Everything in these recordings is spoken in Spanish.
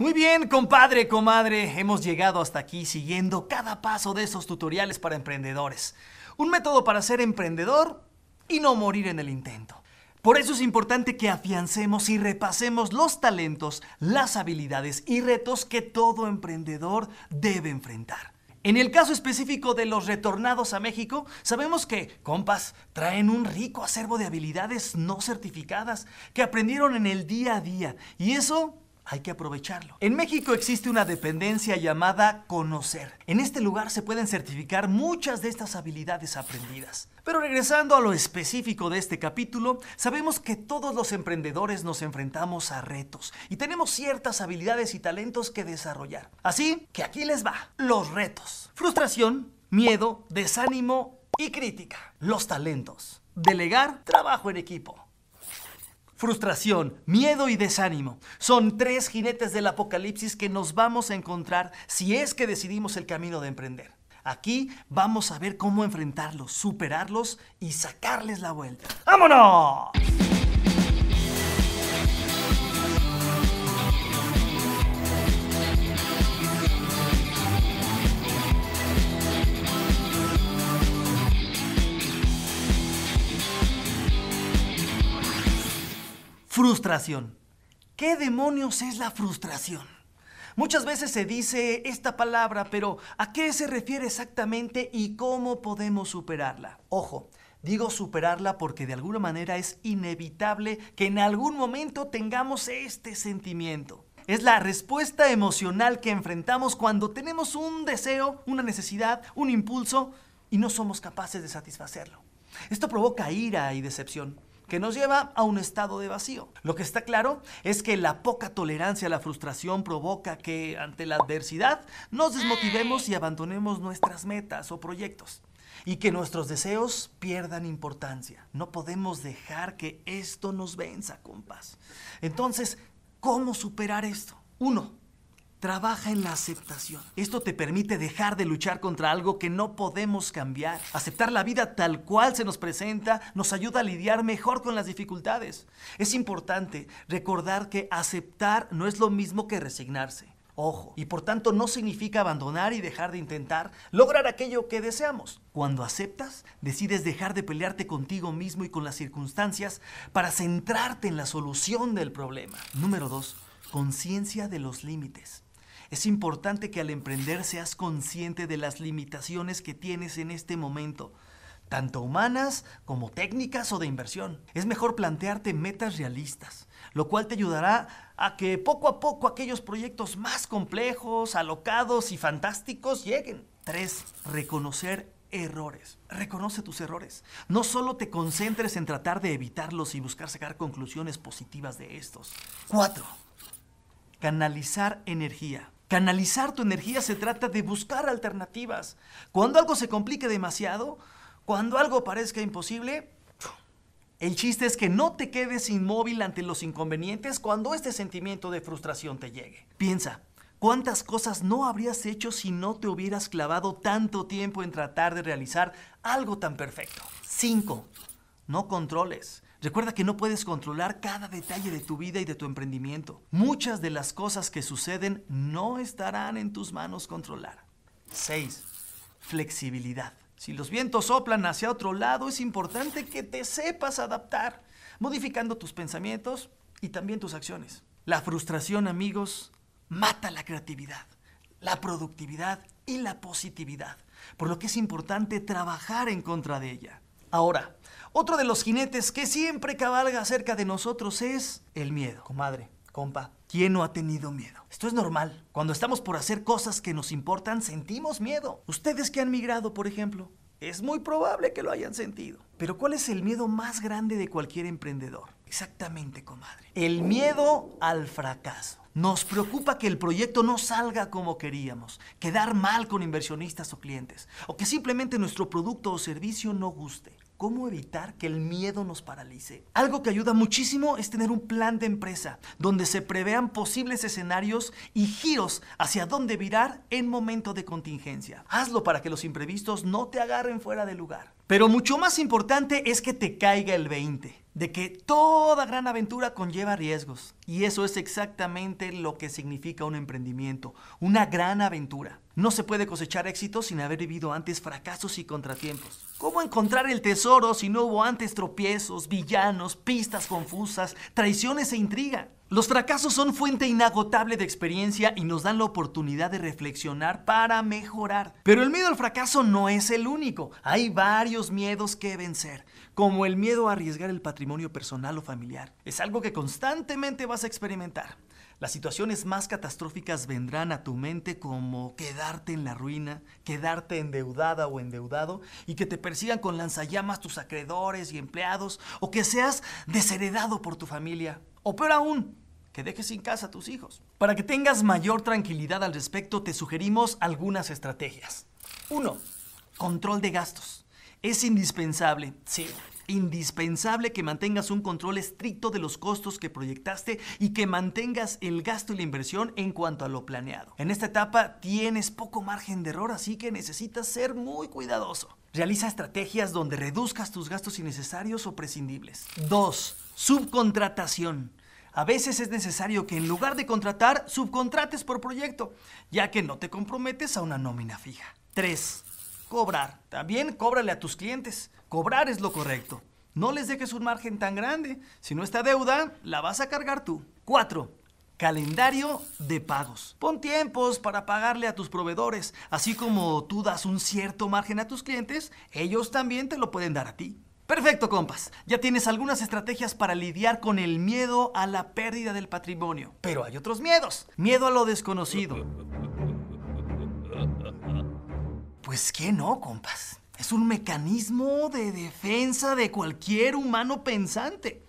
Muy bien, compadre, comadre, hemos llegado hasta aquí siguiendo cada paso de esos tutoriales para emprendedores. Un método para ser emprendedor y no morir en el intento. Por eso es importante que afiancemos y repasemos los talentos, las habilidades y retos que todo emprendedor debe enfrentar. En el caso específico de los retornados a México, sabemos que, compas, traen un rico acervo de habilidades no certificadas que aprendieron en el día a día y eso hay que aprovecharlo. En México existe una dependencia llamada conocer. En este lugar se pueden certificar muchas de estas habilidades aprendidas. Pero regresando a lo específico de este capítulo, sabemos que todos los emprendedores nos enfrentamos a retos y tenemos ciertas habilidades y talentos que desarrollar. Así que aquí les va, los retos. Frustración, miedo, desánimo y crítica. Los talentos. Delegar, trabajo en equipo frustración, miedo y desánimo. Son tres jinetes del apocalipsis que nos vamos a encontrar si es que decidimos el camino de emprender. Aquí vamos a ver cómo enfrentarlos, superarlos y sacarles la vuelta. ¡Vámonos! Frustración. ¿Qué demonios es la frustración? Muchas veces se dice esta palabra, pero ¿a qué se refiere exactamente y cómo podemos superarla? Ojo, digo superarla porque de alguna manera es inevitable que en algún momento tengamos este sentimiento. Es la respuesta emocional que enfrentamos cuando tenemos un deseo, una necesidad, un impulso y no somos capaces de satisfacerlo. Esto provoca ira y decepción que nos lleva a un estado de vacío. Lo que está claro es que la poca tolerancia a la frustración provoca que ante la adversidad nos desmotivemos y abandonemos nuestras metas o proyectos y que nuestros deseos pierdan importancia. No podemos dejar que esto nos venza, compas. Entonces, ¿cómo superar esto? Uno, Trabaja en la aceptación. Esto te permite dejar de luchar contra algo que no podemos cambiar. Aceptar la vida tal cual se nos presenta nos ayuda a lidiar mejor con las dificultades. Es importante recordar que aceptar no es lo mismo que resignarse. Ojo, y por tanto no significa abandonar y dejar de intentar lograr aquello que deseamos. Cuando aceptas, decides dejar de pelearte contigo mismo y con las circunstancias para centrarte en la solución del problema. Número 2. Conciencia de los límites. Es importante que al emprender seas consciente de las limitaciones que tienes en este momento, tanto humanas como técnicas o de inversión. Es mejor plantearte metas realistas, lo cual te ayudará a que poco a poco aquellos proyectos más complejos, alocados y fantásticos lleguen. 3. Reconocer errores. Reconoce tus errores. No solo te concentres en tratar de evitarlos y buscar sacar conclusiones positivas de estos. 4. Canalizar energía. Canalizar tu energía se trata de buscar alternativas. Cuando algo se complique demasiado, cuando algo parezca imposible, el chiste es que no te quedes inmóvil ante los inconvenientes cuando este sentimiento de frustración te llegue. Piensa, ¿cuántas cosas no habrías hecho si no te hubieras clavado tanto tiempo en tratar de realizar algo tan perfecto? 5. No controles. Recuerda que no puedes controlar cada detalle de tu vida y de tu emprendimiento. Muchas de las cosas que suceden no estarán en tus manos controlar. 6. Flexibilidad. Si los vientos soplan hacia otro lado, es importante que te sepas adaptar, modificando tus pensamientos y también tus acciones. La frustración, amigos, mata la creatividad, la productividad y la positividad, por lo que es importante trabajar en contra de ella. Ahora, otro de los jinetes que siempre cabalga cerca de nosotros es el miedo. Comadre, compa, ¿quién no ha tenido miedo? Esto es normal. Cuando estamos por hacer cosas que nos importan, sentimos miedo. Ustedes que han migrado, por ejemplo, es muy probable que lo hayan sentido. Pero ¿cuál es el miedo más grande de cualquier emprendedor? Exactamente, comadre. El miedo al fracaso. Nos preocupa que el proyecto no salga como queríamos, quedar mal con inversionistas o clientes, o que simplemente nuestro producto o servicio no guste. ¿Cómo evitar que el miedo nos paralice? Algo que ayuda muchísimo es tener un plan de empresa donde se prevean posibles escenarios y giros hacia dónde virar en momento de contingencia. Hazlo para que los imprevistos no te agarren fuera de lugar. Pero mucho más importante es que te caiga el 20 de que toda gran aventura conlleva riesgos. Y eso es exactamente lo que significa un emprendimiento, una gran aventura. No se puede cosechar éxito sin haber vivido antes fracasos y contratiempos. ¿Cómo encontrar el tesoro si no hubo antes tropiezos, villanos, pistas confusas, traiciones e intriga? Los fracasos son fuente inagotable de experiencia y nos dan la oportunidad de reflexionar para mejorar. Pero el miedo al fracaso no es el único. Hay varios miedos que vencer como el miedo a arriesgar el patrimonio personal o familiar. Es algo que constantemente vas a experimentar. Las situaciones más catastróficas vendrán a tu mente como quedarte en la ruina, quedarte endeudada o endeudado y que te persigan con lanzallamas tus acreedores y empleados o que seas desheredado por tu familia. O peor aún, que dejes sin casa a tus hijos. Para que tengas mayor tranquilidad al respecto, te sugerimos algunas estrategias. 1. Control de gastos. Es indispensable, sí, indispensable que mantengas un control estricto de los costos que proyectaste y que mantengas el gasto y la inversión en cuanto a lo planeado. En esta etapa tienes poco margen de error, así que necesitas ser muy cuidadoso. Realiza estrategias donde reduzcas tus gastos innecesarios o prescindibles. 2. Subcontratación. A veces es necesario que en lugar de contratar, subcontrates por proyecto, ya que no te comprometes a una nómina fija. 3 cobrar. También cóbrale a tus clientes. Cobrar es lo correcto. No les dejes un margen tan grande. Si no esta deuda, la vas a cargar tú. 4. Calendario de pagos. Pon tiempos para pagarle a tus proveedores. Así como tú das un cierto margen a tus clientes, ellos también te lo pueden dar a ti. Perfecto, compas. Ya tienes algunas estrategias para lidiar con el miedo a la pérdida del patrimonio. Pero hay otros miedos. Miedo a lo desconocido. Pues qué no, compas. Es un mecanismo de defensa de cualquier humano pensante.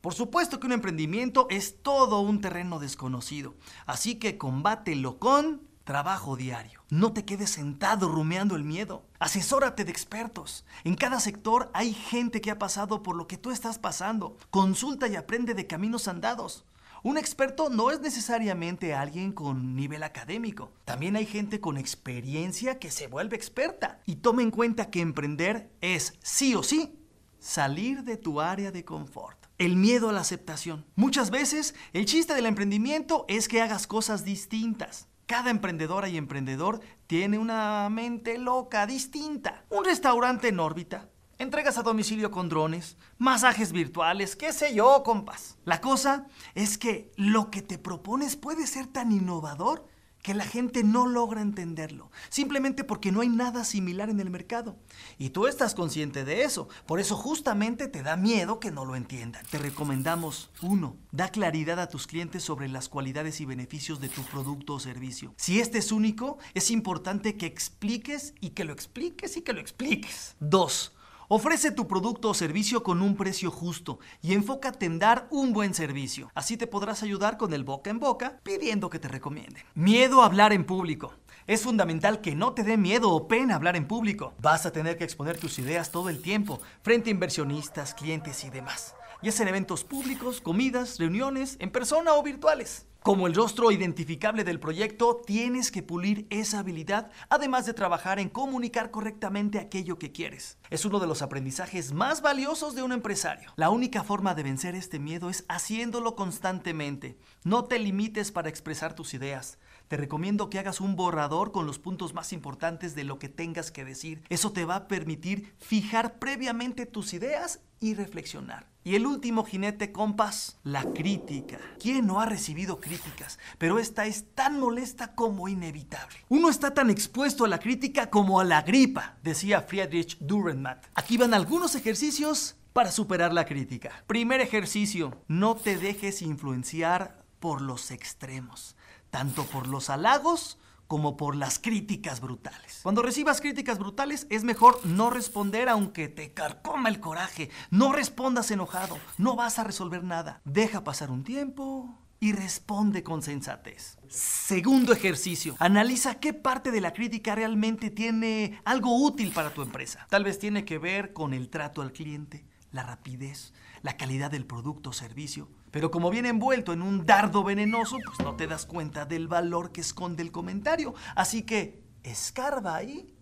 Por supuesto que un emprendimiento es todo un terreno desconocido, así que combátelo con trabajo diario. No te quedes sentado rumeando el miedo. Asesórate de expertos. En cada sector hay gente que ha pasado por lo que tú estás pasando. Consulta y aprende de caminos andados. Un experto no es necesariamente alguien con nivel académico. También hay gente con experiencia que se vuelve experta. Y tome en cuenta que emprender es, sí o sí, salir de tu área de confort. El miedo a la aceptación. Muchas veces el chiste del emprendimiento es que hagas cosas distintas. Cada emprendedora y emprendedor tiene una mente loca, distinta. Un restaurante en órbita, Entregas a domicilio con drones, masajes virtuales, qué sé yo, compas. La cosa es que lo que te propones puede ser tan innovador que la gente no logra entenderlo, simplemente porque no hay nada similar en el mercado. Y tú estás consciente de eso, por eso justamente te da miedo que no lo entiendan. Te recomendamos, uno, Da claridad a tus clientes sobre las cualidades y beneficios de tu producto o servicio. Si este es único, es importante que expliques y que lo expliques y que lo expliques. Dos, Ofrece tu producto o servicio con un precio justo y enfócate en dar un buen servicio. Así te podrás ayudar con el boca en boca pidiendo que te recomienden. Miedo a hablar en público. Es fundamental que no te dé miedo o pena hablar en público. Vas a tener que exponer tus ideas todo el tiempo, frente a inversionistas, clientes y demás ya en eventos públicos, comidas, reuniones, en persona o virtuales. Como el rostro identificable del proyecto, tienes que pulir esa habilidad, además de trabajar en comunicar correctamente aquello que quieres. Es uno de los aprendizajes más valiosos de un empresario. La única forma de vencer este miedo es haciéndolo constantemente. No te limites para expresar tus ideas te recomiendo que hagas un borrador con los puntos más importantes de lo que tengas que decir. Eso te va a permitir fijar previamente tus ideas y reflexionar. Y el último jinete, compas, la crítica. ¿Quién no ha recibido críticas? Pero esta es tan molesta como inevitable. Uno está tan expuesto a la crítica como a la gripa, decía Friedrich Dürrenmatt. Aquí van algunos ejercicios para superar la crítica. Primer ejercicio, no te dejes influenciar por los extremos tanto por los halagos como por las críticas brutales. Cuando recibas críticas brutales es mejor no responder aunque te carcoma el coraje. No respondas enojado, no vas a resolver nada. Deja pasar un tiempo y responde con sensatez. Segundo ejercicio, analiza qué parte de la crítica realmente tiene algo útil para tu empresa. Tal vez tiene que ver con el trato al cliente, la rapidez, la calidad del producto o servicio pero como viene envuelto en un dardo venenoso, pues no te das cuenta del valor que esconde el comentario. Así que escarba ahí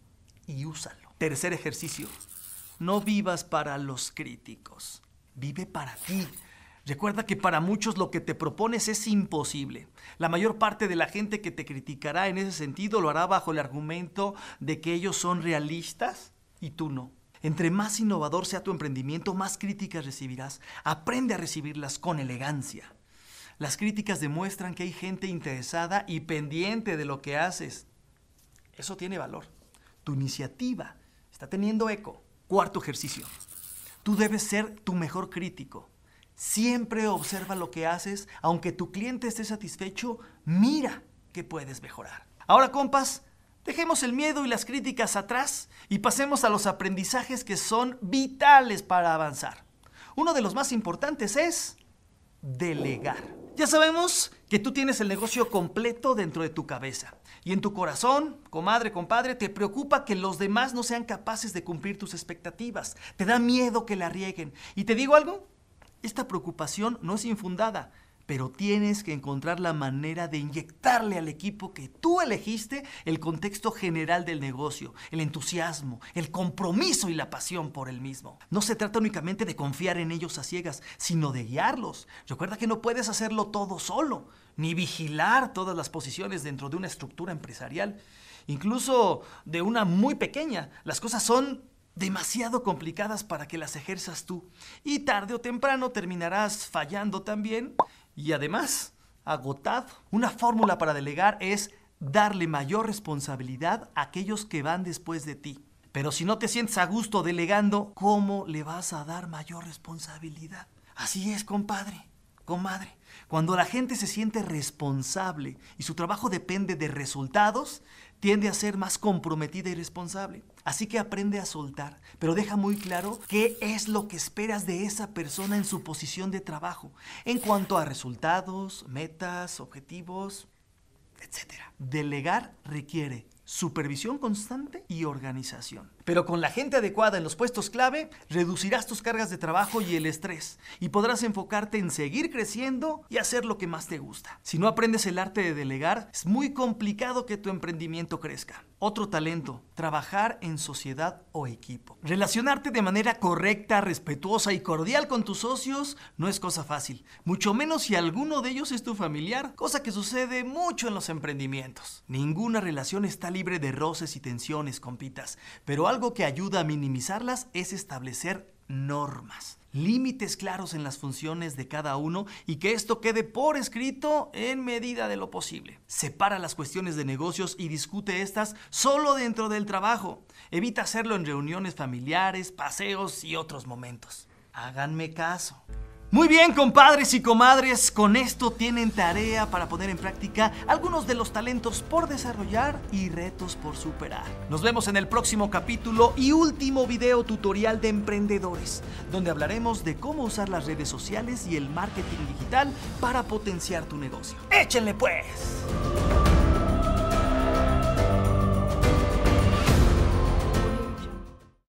y úsalo. Tercer ejercicio. No vivas para los críticos. Vive para ti. Recuerda que para muchos lo que te propones es imposible. La mayor parte de la gente que te criticará en ese sentido lo hará bajo el argumento de que ellos son realistas y tú no. Entre más innovador sea tu emprendimiento, más críticas recibirás. Aprende a recibirlas con elegancia. Las críticas demuestran que hay gente interesada y pendiente de lo que haces. Eso tiene valor. Tu iniciativa está teniendo eco. Cuarto ejercicio. Tú debes ser tu mejor crítico. Siempre observa lo que haces, aunque tu cliente esté satisfecho, mira que puedes mejorar. Ahora, compas, Dejemos el miedo y las críticas atrás y pasemos a los aprendizajes que son vitales para avanzar. Uno de los más importantes es delegar. Ya sabemos que tú tienes el negocio completo dentro de tu cabeza y en tu corazón, comadre, compadre, te preocupa que los demás no sean capaces de cumplir tus expectativas. Te da miedo que la rieguen. Y te digo algo, esta preocupación no es infundada pero tienes que encontrar la manera de inyectarle al equipo que tú elegiste el contexto general del negocio, el entusiasmo, el compromiso y la pasión por el mismo. No se trata únicamente de confiar en ellos a ciegas, sino de guiarlos. Recuerda que no puedes hacerlo todo solo, ni vigilar todas las posiciones dentro de una estructura empresarial. Incluso de una muy pequeña, las cosas son demasiado complicadas para que las ejerzas tú. Y tarde o temprano terminarás fallando también y además agotado. Una fórmula para delegar es darle mayor responsabilidad a aquellos que van después de ti. Pero si no te sientes a gusto delegando, ¿cómo le vas a dar mayor responsabilidad? Así es, compadre, comadre. Cuando la gente se siente responsable y su trabajo depende de resultados, tiende a ser más comprometida y responsable. Así que aprende a soltar, pero deja muy claro qué es lo que esperas de esa persona en su posición de trabajo, en cuanto a resultados, metas, objetivos, etc. Delegar requiere supervisión constante y organización. Pero con la gente adecuada en los puestos clave, reducirás tus cargas de trabajo y el estrés y podrás enfocarte en seguir creciendo y hacer lo que más te gusta. Si no aprendes el arte de delegar, es muy complicado que tu emprendimiento crezca. Otro talento, trabajar en sociedad o equipo. Relacionarte de manera correcta, respetuosa y cordial con tus socios no es cosa fácil, mucho menos si alguno de ellos es tu familiar, cosa que sucede mucho en los emprendimientos. Ninguna relación está libre de roces y tensiones, compitas, pero algo que ayuda a minimizarlas es establecer normas, límites claros en las funciones de cada uno y que esto quede por escrito en medida de lo posible. Separa las cuestiones de negocios y discute estas solo dentro del trabajo. Evita hacerlo en reuniones familiares, paseos y otros momentos. Háganme caso. Muy bien, compadres y comadres, con esto tienen tarea para poner en práctica algunos de los talentos por desarrollar y retos por superar. Nos vemos en el próximo capítulo y último video tutorial de emprendedores, donde hablaremos de cómo usar las redes sociales y el marketing digital para potenciar tu negocio. ¡Échenle pues!